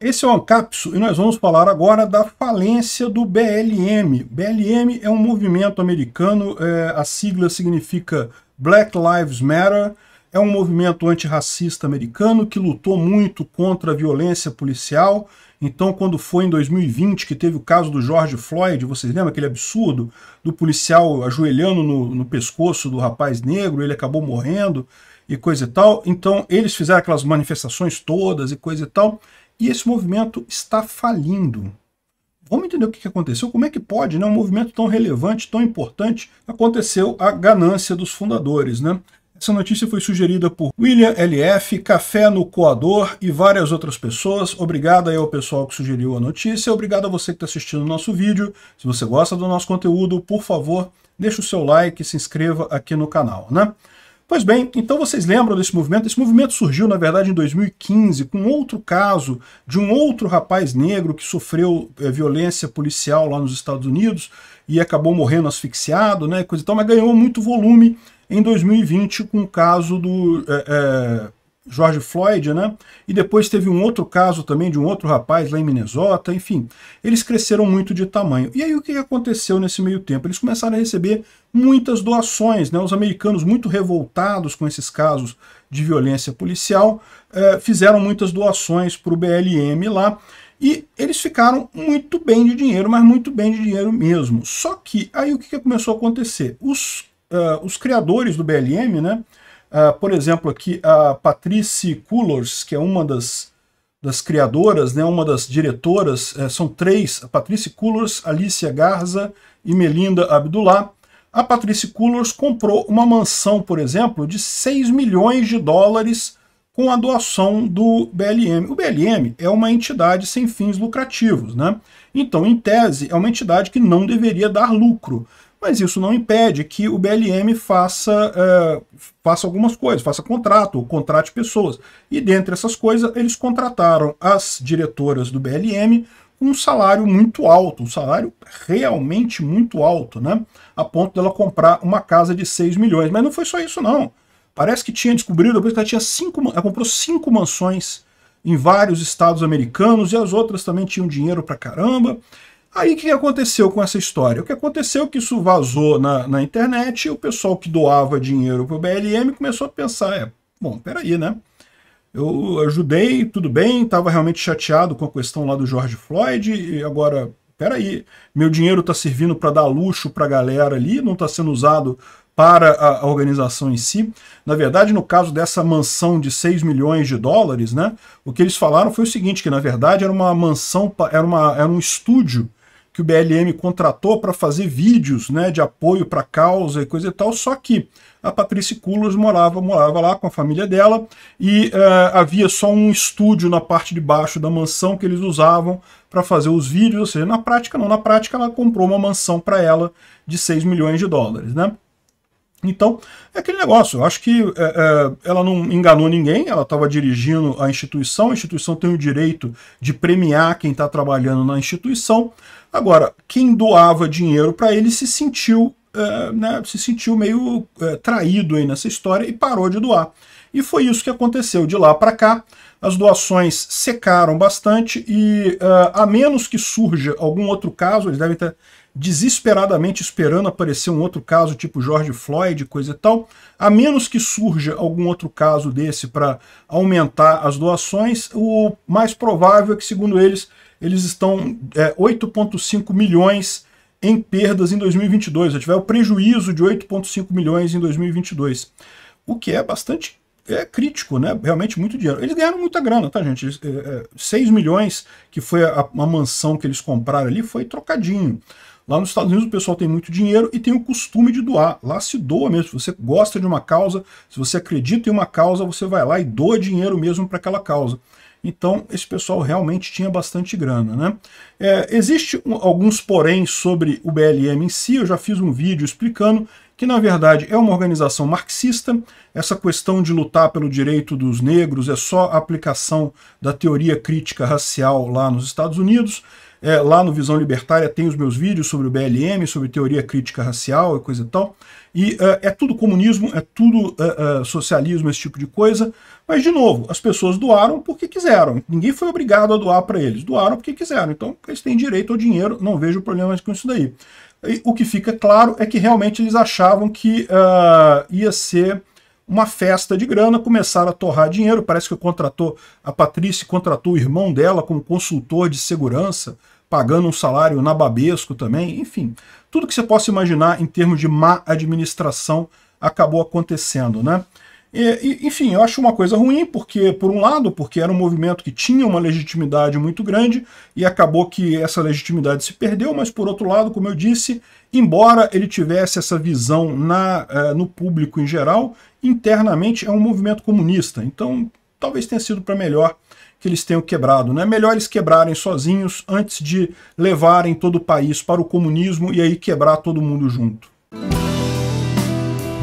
Esse é o Ancapso e nós vamos falar agora da falência do BLM. BLM é um movimento americano, é, a sigla significa Black Lives Matter, é um movimento antirracista americano que lutou muito contra a violência policial. Então, quando foi em 2020 que teve o caso do George Floyd, vocês lembram aquele absurdo do policial ajoelhando no, no pescoço do rapaz negro, ele acabou morrendo e coisa e tal. Então, eles fizeram aquelas manifestações todas e coisa e tal. E esse movimento está falindo. Vamos entender o que aconteceu? Como é que pode, né? Um movimento tão relevante, tão importante, aconteceu a ganância dos fundadores, né? Essa notícia foi sugerida por William LF, Café no Coador e várias outras pessoas. Obrigado aí ao pessoal que sugeriu a notícia. Obrigado a você que está assistindo o nosso vídeo. Se você gosta do nosso conteúdo, por favor, deixe o seu like e se inscreva aqui no canal, né? Pois bem, então vocês lembram desse movimento? Esse movimento surgiu, na verdade, em 2015, com outro caso de um outro rapaz negro que sofreu é, violência policial lá nos Estados Unidos e acabou morrendo asfixiado, né, coisa e tal, mas ganhou muito volume em 2020 com o caso do é, George Floyd, né? E depois teve um outro caso também de um outro rapaz lá em Minnesota, enfim. Eles cresceram muito de tamanho. E aí o que aconteceu nesse meio tempo? Eles começaram a receber muitas doações, né? Os americanos muito revoltados com esses casos de violência policial eh, fizeram muitas doações para o BLM lá. E eles ficaram muito bem de dinheiro, mas muito bem de dinheiro mesmo. Só que aí o que começou a acontecer? Os, uh, os criadores do BLM, né? Uh, por exemplo, aqui a Patrice Cullors, que é uma das, das criadoras, né, uma das diretoras, eh, são três, a Patrice Cullors, Alicia Garza e Melinda Abdullah. A Patrice Cullors comprou uma mansão, por exemplo, de 6 milhões de dólares com a doação do BLM. O BLM é uma entidade sem fins lucrativos, né? Então, em tese, é uma entidade que não deveria dar lucro. Mas isso não impede que o BLM faça, uh, faça algumas coisas, faça contrato, contrate pessoas. E dentre essas coisas, eles contrataram as diretoras do BLM um salário muito alto, um salário realmente muito alto, né? A ponto dela comprar uma casa de 6 milhões. Mas não foi só isso, não. Parece que tinha descobrido, depois que ela tinha cinco, ela comprou cinco mansões em vários estados americanos e as outras também tinham dinheiro pra caramba. Aí o que aconteceu com essa história? O que aconteceu é que isso vazou na, na internet e o pessoal que doava dinheiro para o BLM começou a pensar, é, bom, peraí, né? Eu ajudei, tudo bem, estava realmente chateado com a questão lá do George Floyd, e agora, peraí, meu dinheiro está servindo para dar luxo para a galera ali, não está sendo usado para a organização em si. Na verdade, no caso dessa mansão de 6 milhões de dólares, né, o que eles falaram foi o seguinte, que na verdade era uma mansão, era, uma, era um estúdio que o BLM contratou para fazer vídeos né, de apoio para a causa e coisa e tal, só que a Patrícia Culos morava, morava lá com a família dela e uh, havia só um estúdio na parte de baixo da mansão que eles usavam para fazer os vídeos, ou seja, na prática não, na prática ela comprou uma mansão para ela de 6 milhões de dólares, né? Então, é aquele negócio, eu acho que é, é, ela não enganou ninguém, ela estava dirigindo a instituição, a instituição tem o direito de premiar quem está trabalhando na instituição. Agora, quem doava dinheiro para ele se sentiu, é, né, se sentiu meio é, traído aí nessa história e parou de doar. E foi isso que aconteceu de lá para cá as doações secaram bastante e, uh, a menos que surja algum outro caso, eles devem estar desesperadamente esperando aparecer um outro caso, tipo George Floyd, coisa e tal, a menos que surja algum outro caso desse para aumentar as doações, o mais provável é que, segundo eles, eles estão é, eh, 8,5 milhões em perdas em 2022, já tiver o prejuízo de 8,5 milhões em 2022, o que é bastante é crítico, né? Realmente muito dinheiro. Eles ganharam muita grana, tá, gente? Eles, é, 6 é, milhões, que foi a, uma mansão que eles compraram ali, foi trocadinho. Lá nos Estados Unidos o pessoal tem muito dinheiro e tem o costume de doar. Lá se doa mesmo. Se você gosta de uma causa, se você acredita em uma causa, você vai lá e doa dinheiro mesmo para aquela causa. Então esse pessoal realmente tinha bastante grana. Né? É, Existem um, alguns porém sobre o BLM em si. Eu já fiz um vídeo explicando que na verdade é uma organização marxista essa questão de lutar pelo direito dos negros é só aplicação da teoria crítica racial lá nos Estados Unidos. É, lá no Visão Libertária tem os meus vídeos sobre o BLM, sobre teoria crítica racial e coisa e tal. E uh, é tudo comunismo, é tudo uh, uh, socialismo, esse tipo de coisa. Mas, de novo, as pessoas doaram porque quiseram. Ninguém foi obrigado a doar para eles. Doaram porque quiseram. Então, eles têm direito ao dinheiro, não vejo problema com isso daí. E o que fica claro é que realmente eles achavam que ah, ia ser uma festa de grana, começaram a torrar dinheiro, parece que contratou a Patrícia contratou o irmão dela como consultor de segurança, pagando um salário nababesco também, enfim. Tudo que você possa imaginar em termos de má administração acabou acontecendo, né? E, enfim, eu acho uma coisa ruim, porque, por um lado, porque era um movimento que tinha uma legitimidade muito grande e acabou que essa legitimidade se perdeu, mas por outro lado, como eu disse, embora ele tivesse essa visão na, eh, no público em geral, internamente é um movimento comunista. Então, talvez tenha sido para melhor que eles tenham quebrado. Né? Melhor eles quebrarem sozinhos antes de levarem todo o país para o comunismo e aí quebrar todo mundo junto.